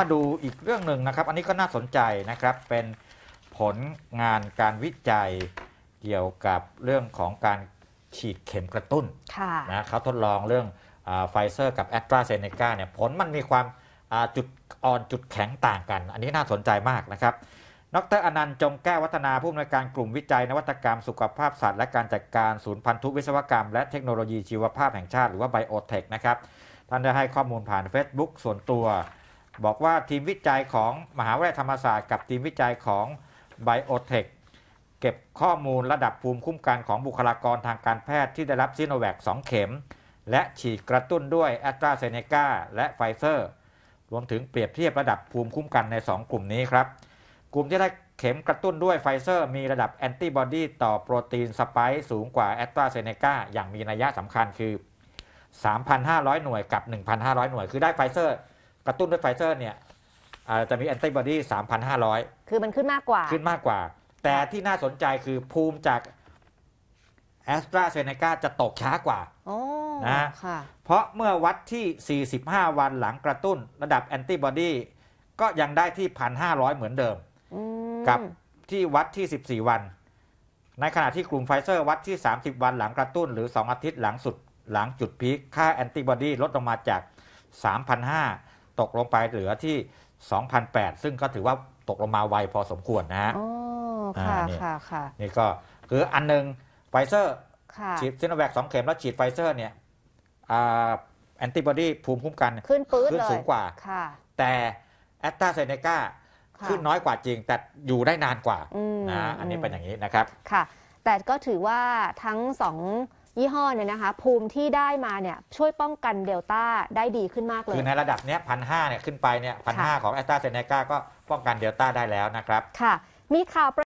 มาดูอีกเรื่องหนึ่งนะครับ อันนี้ก็น่าสนใจนะครับ เป็นผลงานการวิจัยเกี่ยวกับเรื่องของการฉีดเข็มกระตุ้นนะเขาทดลองเรื่องไฟเซอร์กับแอตราเซเนกาเนี่ย ผลมันมีความจุดอ่อนจุดแข็งต่างกัน อันนี้น่าสนใจมากนะครับดรอนันต์จงแก้ววัฒนาผู้อำนวยการกลุ่มวิจัยนวัตกรรม สุขภาพสัตว์ และการจัดการศูนย์พันธุวิศวกรรม และเทคโนโลยีชีวภาพแห่งชาติหรือว่าไบโอเทคนะครับท่านได้ให้ข้อมูลผ่าน Facebook ส่วนตัวบอกว่าทีมวิจัยของมหาวิทยาลัยธรรมศาสตร์ กับทีมวิจัยของไบโอเทคเก็บข้อมูลระดับภูมิคุ้มกันของบุคลากรทางการแพทย์ที่ได้รับซิโนแวค2เข็ม และฉีดกระตุ้นด้วยแอตราเซเนกาและไฟเซอร์ รวมถึงเปรียบเทียบระดับภูมิคุ้มกันใน 2 กลุ่มนี้ครับกลุ่มที่ได้เข็มกระตุ้นด้วยไฟเซอร์ มีระดับแอนติบอดีต่อโปรตีนสปายสูงกว่าแอตราเซเนกาอย่างมีนัยสำคัญคือ 3,500หน่วยกับ1,500หน่วย คือได้ไฟเซอร์กระตุ้นด้วยไฟเซอร์ เนี่ยจะมีแอนติบอดี3,500 คือมันขึ้นมากกว่า ขึ้นมากกว่า แต่ที่น่าสนใจคือภูมิจากแอสตราเซเนกาจะตกช้ากว่านะเพราะเมื่อวัดที่ 45 วันหลังกระตุ้นระดับแอนติบอดีก็ยังได้ที่ 1,500 เหมือนเดิม กับที่วัดที่ 14 วัน ในขณะที่กลุ่มไฟเซอร์วัดที่ 30 วันหลังกระตุ้นหรือ 2 อาทิตย์หลังสุดหลังจุดพีคค่าแอนติบอดีลดลงมาจาก3,500ตกลงไปเหลือที่ 2008 ซึ่งก็ถือว่าตกลงมาไวพอสมควรนะฮะค่ะ ค่ะ ค่ะ นี่ก็คืออันหนึ่งไฟเซอร์ฉีดซิโนแวคสองเข็มแล้วฉีดไฟเซอร์เนี่ยแอนติบอดีภูมิคุ้มกันขึ้นปื้ดเลยสูงกว่าแต่แอตตาเซเนกาขึ้นน้อยกว่าจริง แต่อยู่ได้นานกว่านะ อันนี้เป็นอย่างนี้นะครับ ค่ะ แต่ก็ถือว่าทั้งสองยี่ห้อเนี่ยนะคะภูมิที่ได้มาเนี่ยช่วยป้องกันเดลต้าได้ดีขึ้นมากเลยคือในระดับเนี้ยพันห้าเนี่ยขึ้นไปเนี่ยพันห้าของแอสตราเซเนกาก็ป้องกันเดลต้าได้แล้วนะครับ ค่ะมีข่าว